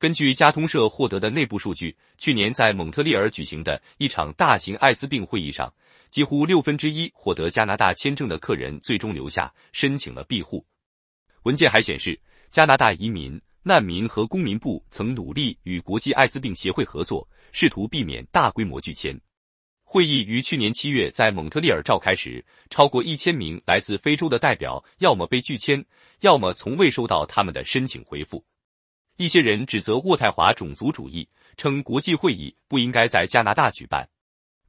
根据加通社获得的内部数据，去年在蒙特利尔举行的一场大型艾滋病会议上，几乎六分之一获得加拿大签证的客人最终留下申请了庇护。文件还显示，加拿大移民、难民和公民部曾努力与国际艾滋病协会合作，试图避免大规模拒签。会议于去年七月在蒙特利尔召开时，超过一千名来自非洲的代表要么被拒签，要么从未收到他们的申请回复。一些人指责渥太华种族主义，称国际会议不应该在加拿大举办。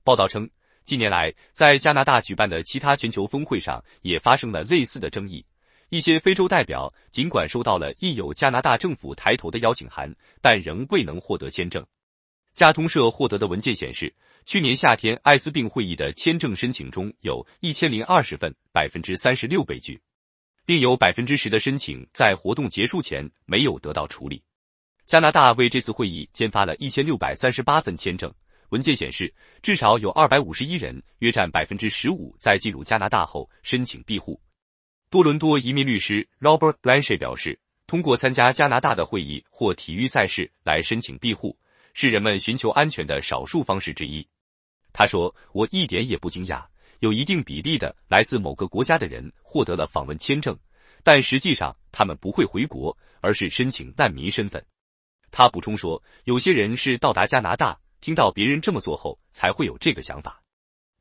报道称，近年来在加拿大举办的其他全球峰会上也发生了类似的争议。一些非洲代表尽管收到了印有加拿大政府抬头的邀请函，但仍未能获得签证。加通社获得的文件显示，去年夏天艾滋病会议的签证申请中有一千零二十份，百分之三十六被拒，另有百分之十的申请在活动结束前没有得到处理。加拿大为这次会议签发了1638份签证文件，显示至少有251人，约占15%，在进入加拿大后申请庇护。多伦多移民律师 Robert Blanchet 表示，通过参加加拿大的会议或体育赛事来申请庇护，是人们寻求安全的少数方式之一。他说：“我一点也不惊讶，有一定比例的来自某个国家的人获得了访问签证，但实际上他们不会回国，而是申请难民身份。”他补充说，有些人是到达加拿大，听到别人这么做后，才会有这个想法。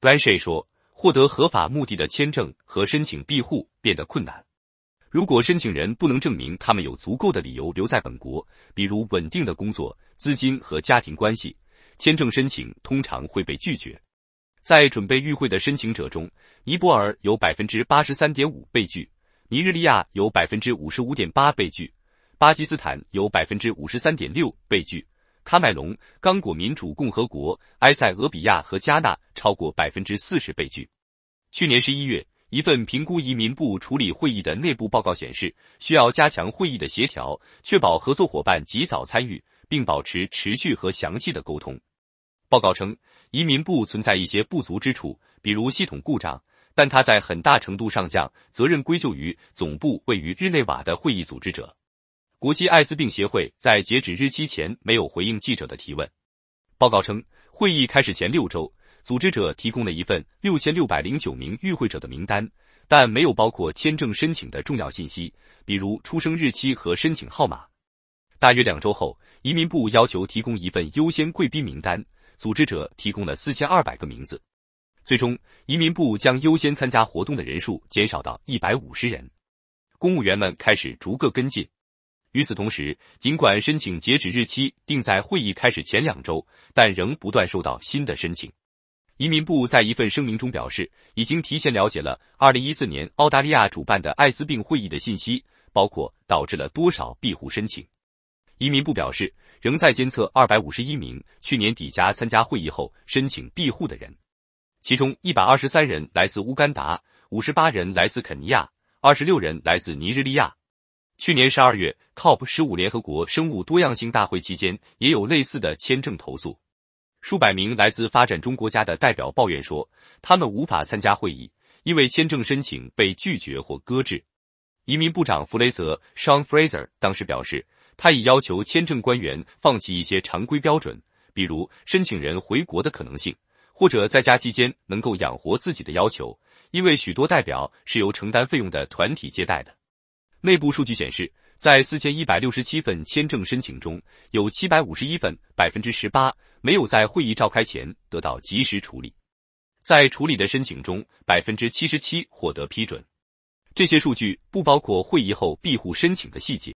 r a n h e 说，获得合法目的的签证和申请庇护变得困难。如果申请人不能证明他们有足够的理由留在本国，比如稳定的工作、资金和家庭关系，签证申请通常会被拒绝。在准备与会的申请者中，尼泊尔有百分之八十三点五被拒，尼日利亚有百分之五十五点八被拒。巴基斯坦有百分之五十三点六被拒，喀麦隆、刚果民主共和国、埃塞俄比亚和加纳超过百分之四十被拒。去年十一月，一份评估移民部处理会议的内部报告显示，需要加强会议的协调，确保合作伙伴及早参与，并保持持续和详细的沟通。报告称，移民部存在一些不足之处，比如系统故障，但它在很大程度上将责任归咎于总部位于日内瓦的会议组织者。国际艾滋病协会在截止日期前没有回应记者的提问。报告称，会议开始前六周，组织者提供了一份六千六百零九名与会者的名单，但没有包括签证申请的重要信息，比如出生日期和申请号码。大约两周后，移民部要求提供一份优先贵宾名单，组织者提供了四千二百个名字。最终，移民部将优先参加活动的人数减少到一百五十人。公务员们开始逐个跟进。与此同时，尽管申请截止日期定在会议开始前两周，但仍不断收到新的申请。移民部在一份声明中表示，已经提前了解了二零一四年澳大利亚主办的艾滋病会议的信息，包括导致了多少庇护申请。移民部表示，仍在监测二百五十一名去年底加参加会议后申请庇护的人，其中一百二十三人来自乌干达，五十八人来自肯尼亚，二十六人来自尼日利亚。去年十二月，COP 十五联合国生物多样性大会期间，也有类似的签证投诉。数百名来自发展中国家的代表抱怨说，他们无法参加会议，因为签证申请被拒绝或搁置。移民部长弗雷泽 （Sean Fraser） 当时表示，他已要求签证官员放弃一些常规标准，比如申请人回国的可能性，或者在家期间能够养活自己的要求，因为许多代表是由承担费用的团体接待的。内部数据显示，在四千一百六十七份签证申请中，有七百五十一份（百分之十八）没有在会议召开前得到及时处理。在处理的申请中，百分之七十七获得批准。这些数据不包括会议后庇护申请的细节。